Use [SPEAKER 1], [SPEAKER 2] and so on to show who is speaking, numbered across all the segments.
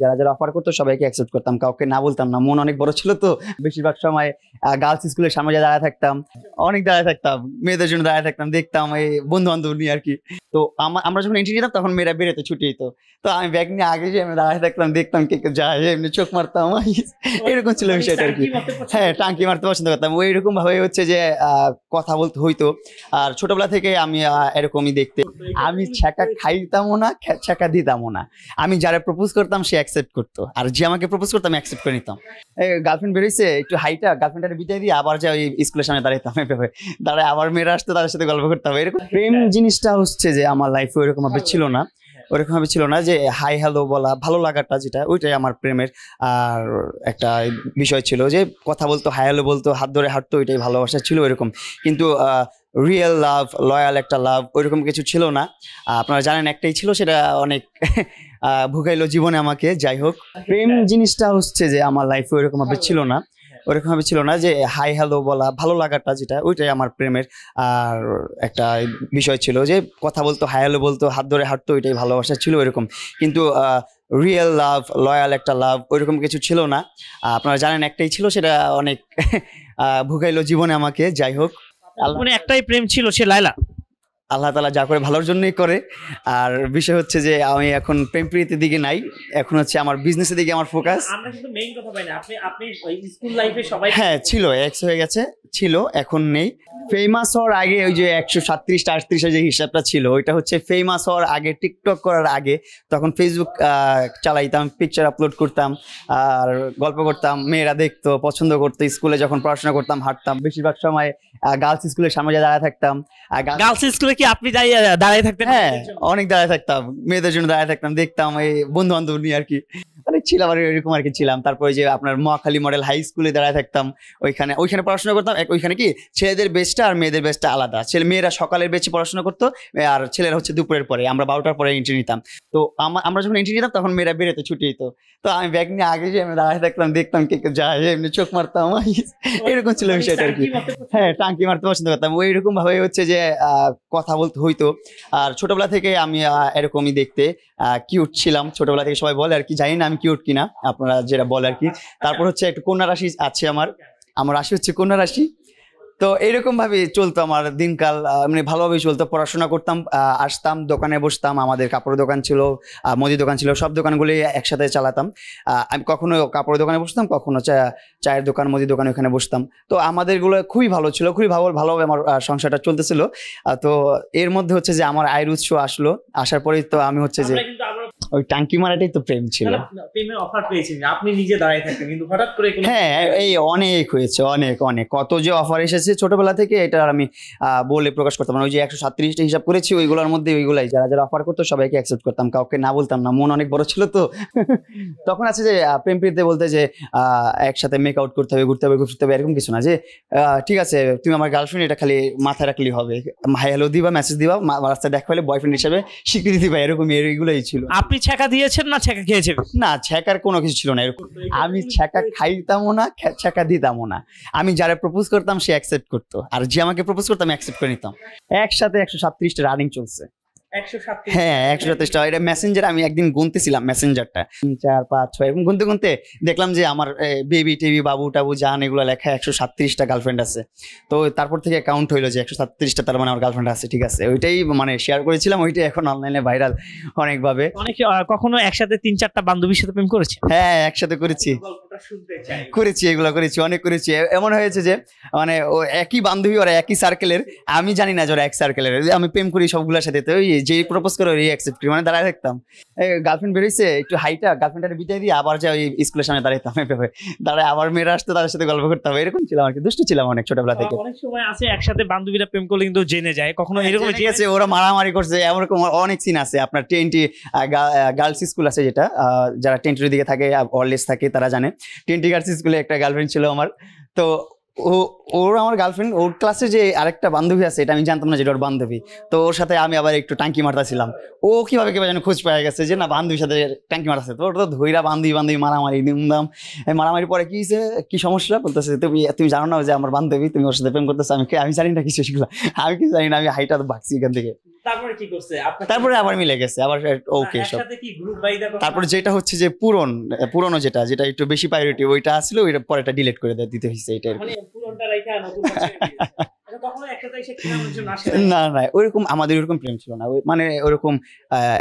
[SPEAKER 1] যারা যারা অফার করতো সবাইকে অ্যাকসেপ্ট করতাম কাউকে না বলতাম না মন অনেক বড় ছিল তো বেশিরভাগ সময় গার্লস স্কুলের সামনে যা দাঁড়ায় থাকতাম অনেক দাঁড়ায় থাকতাম মেয়েদের জন্য দাঁড়ায় থাকতাম দেখতাম এই বন্ধু বান্ধব নিয়ে আর কি তো আমরা যখন এন্ট্রি দিতাম তখন মেয়েরা বেরোতো ছুটি তো তো আমি ব্যাগ নিয়ে আগে যে আমি দাঁড়ায় থাকতাম দেখতাম কে কে যায় এমনি চোখ মারতাম এরকম ছিল বিষয়টা আর কি হ্যাঁ টাঙ্কি মারতে পছন্দ করতাম ওই এরকম ভাবে হচ্ছে যে কথা বলতে হইতো আর ছোটবেলা থেকে আমি এরকমই দেখতে আমি ছ্যাঁকা খাইতামও না ছ্যাঁকা দিতামও না আমি যারা প্রপোজ করতাম সে অ্যাকসেপ্ট করতো আর যে আমাকে প্রপোজ করতো আমি অ্যাকসেপ্ট করে নিতাম গার্লফ্রেন্ড বেরিয়েছে একটু হাইটা গার্লফ্রেন্ডটা বিদায় দিয়ে আবার যে ওই স্কুলের সামনে দাঁড়াইতাম এভাবে দাঁড়ায় আবার মেয়েরা আসতো তাদের সাথে গল্প করতাম এরকম প্রেম জিনিসটা হচ্ছে যে আমার লাইফে ওইরকম ভাবে ছিল না ওরকমভাবে ছিল না যে হাই হ্যালো বলা ভালো লাগাটা যেটা ওইটাই আমার প্রেমের আর একটা বিষয় ছিল যে কথা বলতো হাই হ্যালো বলতো হাত ধরে হাঁটতো ওইটাই ভালোবাসা ছিল এরকম কিন্তু রিয়েল লাভ লয়াল একটা লাভ ওইরকম কিছু ছিল না আপনারা জানেন একটাই ছিল সেটা অনেক ভুগাইলো জীবনে আমাকে যাই হোক প্রেম জিনিসটা হচ্ছে যে আমার লাইফে ওইরকমভাবে ছিল না ওরকমভাবে ছিল না যে হাই হ্যালো বলা ভালো লাগাটা যেটা ওইটাই আমার প্রেমের আর একটা বিষয় ছিল যে কথা বলতো হাই হ্যালো বলতো হাত ধরে হাঁটতো ওইটাই ভালোবাসা ছিল এরকম কিন্তু রিয়েল লাভ লয়াল একটা লাভ ওইরকম কিছু ছিল না আপনারা জানেন একটাই ছিল সেটা অনেক ভুগাইলো জীবনে আমাকে যাই হোক একটাই প্রেম ছিল সে লায়লা আল্লাহ তালা যা করে ভালোর জন্যই করে আর বিষয় হচ্ছে যে আমি এখন প্রেমপ্রীতির দিকে নাই এখন হচ্ছে আমার বিজনেসের দিকে আমার ফোকাস হ্যাঁ ছিল এক্স হয়ে গেছে ছিল এখন নেই ফেমাস হওয়ার আগে ওই যে একশো সাতত্রিশ আটত্রিশের যে হিসাবটা ছিল ওইটা হচ্ছে ফেমাস হওয়ার আগে টিকটক করার আগে তখন ফেসবুক চালাইতাম পিকচার আপলোড করতাম আর গল্প করতাম মেয়েরা দেখতো পছন্দ করতো স্কুলে যখন পড়াশোনা করতাম হাঁটতাম বেশিরভাগ সময় গার্লস স্কুলের সামনে যা দাঁড়ায় থাকতাম গার্লস স্কুলে কি আপনি দাঁড়িয়ে দাঁড়িয়ে থাকতেন হ্যাঁ অনেক দাঁড়ায় থাকতাম মেয়েদের জন্য দাঁড়ায় থাকতাম দেখতাম এই বন্ধু বান্ধব নিয়ে আর কি ছিলাম আর এরকম আর কি ছিলাম তারপরে যে আপনার মহাখালী মডেল হাই স্কুলে দাঁড়ায় থাকতাম ওইখানে ওইখানে পড়াশোনা করতাম ওইখানে কি ছেলেদের বেচটা আর মেয়েদের বেচটা আলাদা ছেলে মেয়েরা সকালের বেচে পড়াশোনা করতো আর ছেলেরা হচ্ছে দুপুরের পরে আমরা বারোটার পরে এন্ট্রি নিতাম তো আমরা যখন এন্ট্রি নিতাম তখন মেয়েরা বেরোতো ছুটি দিত তো আমি ব্যাগ নিয়ে আগে যে আমি দাঁড়ায় থাকতাম দেখতাম কে যায় এমনি চোখ মারতাম এরকম ছিল বিষয়টা আর কি হ্যাঁ টাঙ্কি মারতে পছন্দ করতাম ওই এরকম ভাবে হচ্ছে যে কথা বলতে হইতো আর ছোটবেলা থেকে আমি এরকমই দেখতে কিউট ছিলাম ছোটবেলা থেকে সবাই বলে আর কি জানি না আমি কিউট কিউট কিনা আপনারা যেটা বলে আর কি তারপর হচ্ছে একটু কন্যা রাশি আছে আমার আমার রাশি হচ্ছে কন্যা রাশি তো এইরকম ভাবে চলতো আমার দিনকাল মানে ভালোভাবেই চলতো পড়াশোনা করতাম আসতাম দোকানে বসতাম আমাদের কাপড়ের দোকান ছিল মুদি দোকান ছিল সব দোকানগুলি একসাথে চালাতাম আমি কখনো কাপড়ের দোকানে বসতাম কখনো চায়ের দোকান মুদি দোকান ওখানে বসতাম তো আমাদেরগুলো খুবই ভালো ছিল খুবই ভালো ভালোভাবে আমার সংসারটা চলতেছিল তো এর মধ্যে হচ্ছে যে আমার আয়ের উৎস আসলো আসার পরেই তো আমি হচ্ছে যে ওই টাঙ্কি মারাটাই তো প্রেম ছিল প্রেমের অফার পেয়েছেন আপনি নিজে দাঁড়িয়ে থাকতেন কিন্তু হঠাৎ করে হ্যাঁ এই অনেক হয়েছে অনেক অনেক কত যে অফার এসেছে ছোটবেলা থেকে এটা আমি বলে প্রকাশ করতাম ওই যে একশো সাতত্রিশটা হিসাব করেছি ওইগুলোর মধ্যে ওইগুলাই যারা যারা অফার করতো সবাইকে অ্যাকসেপ্ট করতাম কাউকে না বলতাম না মন অনেক বড় ছিল তো তখন আছে যে প্রেম প্রীতিতে বলতে যে একসাথে মেক আউট করতে হবে ঘুরতে হবে ঘুরতে হবে এরকম কিছু না যে ঠিক আছে তুমি আমার গার্লফ্রেন্ড এটা খালি মাথায় রাখলেই হবে হ্যালো দিবা মেসেজ দিবা রাস্তায় দেখা হলে বয়ফ্রেন্ড হিসাবে স্বীকৃতি দিবা এরকম এগুলোই ছিল আপনি আপনি ছ্যাঁকা দিয়েছেন না ছ্যাঁকা খেয়েছেন না ছ্যাঁকার কোনো কিছু ছিল না এরকম আমি ছ্যাঁকা খাইতামও না ছ্যাঁকা দিতামও না আমি যারা প্রপোজ করতাম সে অ্যাকসেপ্ট করতো আর যে আমাকে প্রপোজ করতো আমি অ্যাকসেপ্ট করে নিতাম একসাথে একশো সাতত্রিশটা রানিং চলছে হ্যাঁ একশো সাতাশটা এটা মেসেঞ্জার আমি একদিন গুনতেছিলাম মেসেঞ্জারটা তিন চার পাঁচ ছয় এবং গুনতে গুনতে দেখলাম যে আমার বেবি টেবি বাবু টাবু জান এগুলো লেখা একশো সাতত্রিশটা গার্লফ্রেন্ড আছে তো তারপর থেকে অ্যাকাউন্ট হইলো যে একশো সাতত্রিশটা তার মানে আমার গার্লফ্রেন্ড আছে ঠিক আছে ওইটাই মানে শেয়ার করেছিলাম ওইটাই এখন অনলাইনে ভাইরাল অনেকভাবে অনেক কখনো একসাথে তিন চারটা বান্ধবীর সাথে প্রেম করেছে হ্যাঁ একসাথে করেছি করেছি এগুলো করেছি অনেক করেছি এমন হয়েছে যে মানে ও একই বান্ধবী ওরা একই সার্কেলের আমি জানি না যে ওরা এক সার্কেলের আমি প্রেম করি সবগুলোর সাথে তো যে প্রপোজ করে ওই অ্যাকসেপ্ট করি মানে দাঁড়ায় থাকতাম গার্লফ্রেন্ড বেরোইছে একটু হাইটা গার্লফ্রেন্ডটা বিদায় দিয়ে আবার যে ওই স্কুলের সামনে দাঁড়াইতাম এভাবে দাঁড়ায় আবার মেয়েরা আসতো তাদের সাথে গল্প করতাম এরকম ছিলাম আর কি দুষ্ট ছিলাম অনেক ছোটবেলা থেকে অনেক সময় আছে একসাথে বান্ধবীরা প্রেম করলে কিন্তু জেনে যায় কখনো হ্যাঁ, এরকম ঠিক আছে ওরা মারামারি করছে এরকম অনেক সিন আছে আপনার টেন্টি গার্লস স্কুল আছে যেটা যারা টেন্টের দিকে থাকে অলওয়েজ থাকে তারা জানে টেন্টি গার্লস স্কুলে একটা গার্লফ্রেন্ড ছিল আমার তো ও ওর আমার গার্লফ্রেন্ড ওর ক্লাসে যে আরেকটা বান্ধবী আছে এটা আমি জানতাম না যেটা ওর বান্ধবী তো ওর সাথে আমি আবার একটু টাঙ্কি মারতাছিলাম ও কীভাবে কেউ যেন খোঁজ পাওয়া গেছে যে না বান্ধবীর সাথে টাঙ্কি মারতাছে তো ওর তো ধৈরা বান্ধবী বান্ধবী মারামারি নিমদাম মারামারির পরে কী হয়েছে কী সমস্যা বলতেছে তুমি তুমি জানো না যে আমার বান্ধবী তুমি ওর সাথে প্রেম করতেছো আমি আমি জানি না কিছু সেগুলো আমি কি জানি না আমি হাইটা তো ভাগছি এখান থেকে তারপরে কি করছে তারপরে আবার মিলে গেছে আবার ওকে সব তারপরে যেটা হচ্ছে যে পুরন পুরনো যেটা যেটা একটু বেশি প্রায়োরিটি ওইটা আসলে ওইটা পরেটা ডিলিট করে দিতে হয়েছে এটা মানে পুরনটা রাইখা নতুন না না ওইরকম আমাদের ওরকম প্রেম ছিল না মানে ওরকম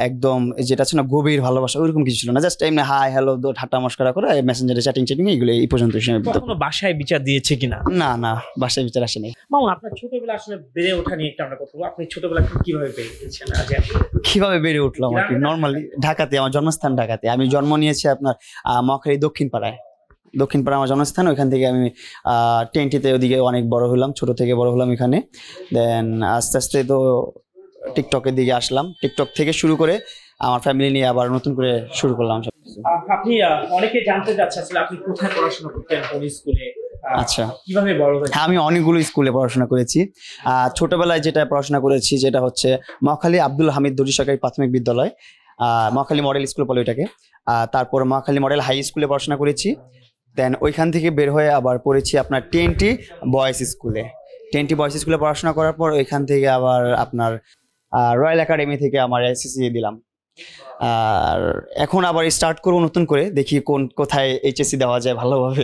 [SPEAKER 1] একদম যেটা ছিল না গভীর ভালোবাসা ওরকম কিছু ছিল না জাস্ট এমনি হাই হ্যালো দো ঠাট্টা মস্কার করে মেসেঞ্জারে চ্যাটিং চ্যাটিং এগুলো এই পর্যন্ত বাসায় বিচার দিয়েছে কিনা না না বাসায় বিচার আসেনি মামুন আপনার ছোটবেলা আসলে বেড়ে ওঠা নিয়ে একটা আমরা কথা আপনি ছোটবেলা কিভাবে বেড়ে উঠেছেন কিভাবে বেড়ে উঠলাম আর কি নর্মালি ঢাকাতে আমার জন্মস্থান ঢাকাতে আমি জন্ম নিয়েছি আপনার মখারি দক্ষিণ পাড়ায় দক্ষিণ পাড়া আমার জন্মস্থান ওইখান থেকে আমি টেনটিতে ওদিকে অনেক বড় হলাম ছোট থেকে বড় হলাম এখানে দেন আস্তে আস্তে তো টিকটকের দিকে আসলাম টিকটক থেকে শুরু করে আমার ফ্যামিলি নিয়ে আবার নতুন করে শুরু করলাম আপনি অনেকে জানতে আপনি কোথায় পড়াশোনা করতেন কোন স্কুলে আচ্ছা বড় আমি অনেকগুলো স্কুলে পড়াশোনা করেছি ছোটবেলায় যেটা পড়াশোনা করেছি যেটা হচ্ছে মহাখালী আব্দুল হামিদ দরি সরকারি প্রাথমিক বিদ্যালয় মহাখালী মডেল স্কুল বলে ওইটাকে তারপর মহাখালী মডেল হাই স্কুলে পড়াশোনা করেছি দেন ওইখান থেকে বের হয়ে আবার পড়েছি আপনার টেনটি বয়েজ স্কুলে টেনটি বয়েজ স্কুলে পড়াশোনা করার পর ওইখান থেকে আবার আপনার রয়্যাল একাডেমি থেকে আমার এসএসসি দিলাম আর এখন আবার স্টার্ট করব নতুন করে দেখি কোন কোথায় এইচএসসি দেওয়া যায় ভালোভাবে